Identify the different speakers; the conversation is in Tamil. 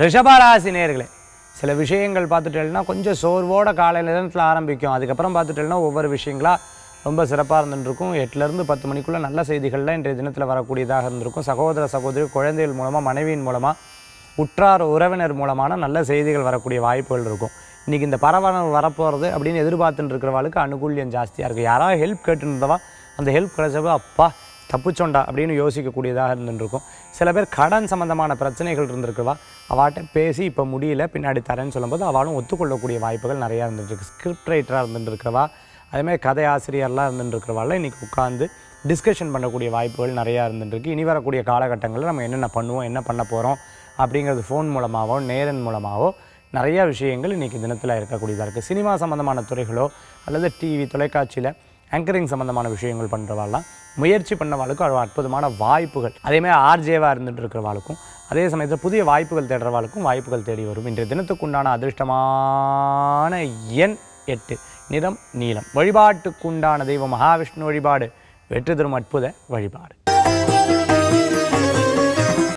Speaker 1: ரிஷபராசி நேர்களே சில விஷயங்கள் பார்த்துட்டேன்னா கொஞ்சம் சோர்வோட காலை நேரத்தில் ஆரம்பிக்கும் அதுக்கப்புறம் பார்த்துட்டேன்னா ஒவ்வொரு விஷயங்களாக ரொம்ப சிறப்பாக இருந்துருக்கும் எட்டுலேருந்து பத்து மணிக்குள்ளே நல்ல செய்திகள்லாம் இன்றைய தினத்தில் வரக்கூடியதாக இருந்திருக்கும் சகோதர சகோதரி குழந்தைகள் மூலமாக மனைவியின் மூலமாக உற்றார் உறவினர் மூலமான நல்ல செய்திகள் வரக்கூடிய வாய்ப்புகள் இருக்கும் இன்றைக்கி இந்த பரவாயில் வரப்போகிறது அப்படின்னு எதிர்பார்த்துட்டு இருக்கிறவளுக்கு அனுகூல்யம் ஜாஸ்தியாக இருக்குது யாராவது ஹெல்ப் கேட்டுருந்தவா அந்த ஹெல்ப் கிடைச்சவோ அப்பா தப்புச்சோண்டா அப்படின்னு யோசிக்கக்கூடியதாக இருந்துருக்கும் சில பேர் கடன் சம்மந்தமான பிரச்சனைகள் இருந்திருக்குவா அவாட்ட பேசி இப்போ முடியல பின்னாடி தரேன்னு சொல்லும்போது அவளும் ஒத்துக்கொள்ளக்கூடிய வாய்ப்புகள் நிறையா இருந்துட்டுருக்கு ஸ்கிரிப்ட் ரைட்டராக இருந்துட்டுருக்கிறவா அதேமாதிரி கதை ஆசிரியர்லாம் இருந்துட்டுருக்கிறவால இன்றைக்கி உட்காந்து டிஸ்கஷன் பண்ணக்கூடிய வாய்ப்புகள் நிறையா இருந்துருக்கு இனி வரக்கூடிய காலகட்டங்களில் நம்ம என்னென்ன பண்ணுவோம் என்ன பண்ண போகிறோம் அப்படிங்கிறது ஃபோன் மூலமாகவோ நேரன் மூலமாகவோ நிறையா விஷயங்கள் இன்றைக்கி தினத்தில் இருக்கக்கூடியதாக இருக்குது சினிமா சம்மந்தமான துறைகளோ அல்லது டிவி தொலைக்காட்சியில் ஆங்கரிங் சம்மந்தமான விஷயங்கள் பண்ணுறவாள்லாம் முயற்சி பண்ணவாளுக்கும் அவ்வளோ அற்புதமான வாய்ப்புகள் அதேமாதிரி ஆர்ஜேவாக இருந்துட்டு இருக்கிறவாளுக்கும் அதே சமயத்தில் புதிய வாய்ப்புகள் தேடுறவாளுக்கும் வாய்ப்புகள் தேடி வரும் இன்றைய தினத்துக்குண்டான அதிர்ஷ்டமான எண் எட்டு நிறம் நீளம் வழிபாட்டுக்குண்டான தெய்வம் மகாவிஷ்ணு வழிபாடு வெற்றி தரும் அற்புத வழிபாடு